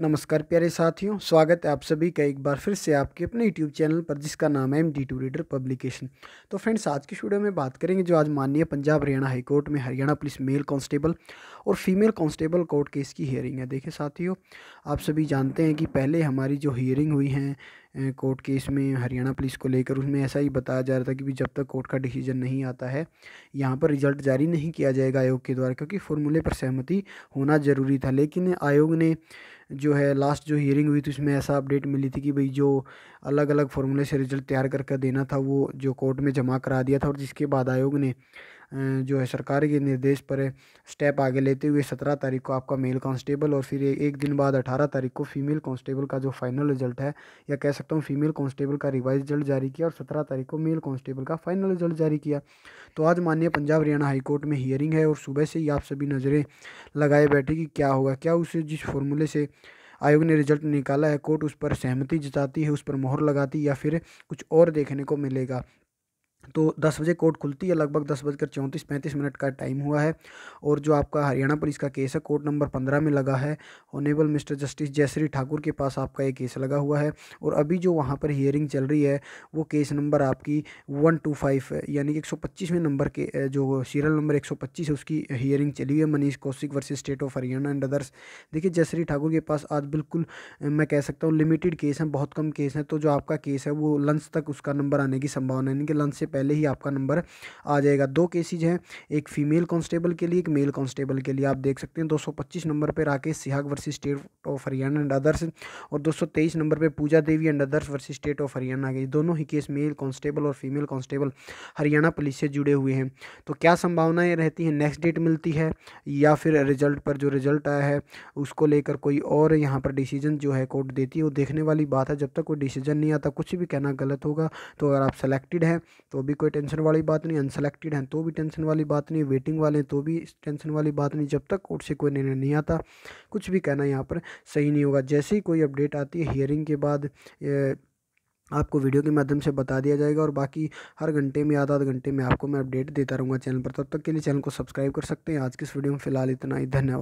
नमस्कार प्यारे साथियों स्वागत है आप सभी का एक बार फिर से आपके अपने यूट्यूब चैनल पर जिसका नाम है M D two reader publication तो फ्रेंड्स आज की स्टूडियो में बात करेंगे जो आज माननीय पंजाब हरियाणा हाईकोर्ट में हरियाणा पुलिस मेल कांस्टेबल और फीमेल कांस्टेबल कोर्ट केस की हियरिंग है देखिए साथियों आप सभी जानते हैं कि पहले हमारी जो हियरिंग हुई हैं कोर्ट केस में हरियाणा पुलिस को लेकर उसमें ऐसा ही बताया जा रहा था कि भी जब तक कोर्ट का डिसीजन नहीं आता है यहाँ पर रिजल्ट जारी नहीं किया जाएगा आयोग के द्वारा क्योंकि फॉर्मूले पर सहमति होना ज़रूरी था लेकिन आयोग ने जो है लास्ट जो हियरिंग हुई थी उसमें ऐसा अपडेट मिली थी कि भाई जो अलग अलग फॉर्मूले से रिजल्ट तैयार करके देना था वो जो कोर्ट में जमा करा दिया था और जिसके बाद आयोग ने जो है सरकार के निर्देश पर स्टेप आगे लेते हुए सत्रह तारीख को आपका मेल कांस्टेबल और फिर एक दिन बाद अठारह तारीख को फीमेल कांस्टेबल का जो फाइनल रिजल्ट है या कह सकता हूँ फीमेल कांस्टेबल का रिवाइज रिजल्ट जारी किया और सत्रह तारीख को मेल कांस्टेबल का फाइनल रिजल्ट जारी किया तो आज माननीय पंजाब हरियाणा हाईकोर्ट में हियरिंग है और सुबह से ही आप सभी नज़रें लगाए बैठे कि क्या होगा क्या उसे जिस फॉर्मूले से आयोग ने रिजल्ट निकाला है कोर्ट उस पर सहमति जताती है उस पर मोहर लगाती या फिर कुछ और देखने को मिलेगा तो 10 बजे कोर्ट खुलती है लगभग दस बजकर चौंतीस पैंतीस मिनट का टाइम हुआ है और जो आपका हरियाणा पुलिस का केस है कोर्ट नंबर पंद्रह में लगा है honourable mister justice Jayshree Thakur के पास आपका ये केस लगा हुआ है और अभी जो वहाँ पर हियरिंग चल रही है वो केस नंबर आपकी वन टू फाइव है यानी कि एक सौ नंबर के जो सीरियल नंबर एक सौ पच्चीस है उसकी हियरिंग चली हुई है Manish Kaushik versus state of Haryana and others देखिए जयश्री ठाकुर के पास आज बिल्कुल मैं कह सकता हूँ लिमिटेड केस हैं बहुत कम केस हैं तो जो आपका केस है वो लंच तक उसका नंबर आने की संभावना है यानी कि लंच से पहले ही आपका नंबर आ जाएगा दो केसेज हैं एक फीमेल कांस्टेबल के लिए एक मेल कांस्टेबल के लिए आप देख सकते हैं 225 नंबर पर Rakesh Sihag versus state of Haryana and others और 223 नंबर पर Pooja Devi and others versus state of Haryana के दोनों ही केस मेल कांस्टेबल और फीमेल कांस्टेबल हरियाणा पुलिस से जुड़े हुए हैं तो क्या संभावनाएं रहती हैं नेक्स्ट डेट मिलती है या फिर रिजल्ट पर जो रिजल्ट आया है उसको लेकर कोई और यहाँ पर डिसीजन जो है कोर्ट देती है वो देखने वाली बात है जब तक कोई डिसीजन नहीं आता कुछ भी कहना गलत होगा तो अगर आप सेलेक्टेड हैं तो भी कोई टेंशन वाली बात नहीं अनसेलेक्टेड हैं तो भी टेंशन वाली बात नहीं वेटिंग वाले हैं तो भी टेंशन वाली बात नहीं जब तक कोर्ट से कोई निर्णय नहीं आता कुछ भी कहना यहाँ पर सही नहीं होगा जैसे ही कोई अपडेट आती है हियरिंग के बाद ए, आपको वीडियो के माध्यम से बता दिया जाएगा और बाकी हर घंटे में आधा आधा घंटे में आपको मैं अपडेट देता रहूँगा चैनल पर तब तक के लिए चैनल को सब्सक्राइब कर सकते हैं आज की इस वीडियो में फिलहाल इतना ही धन्यवाद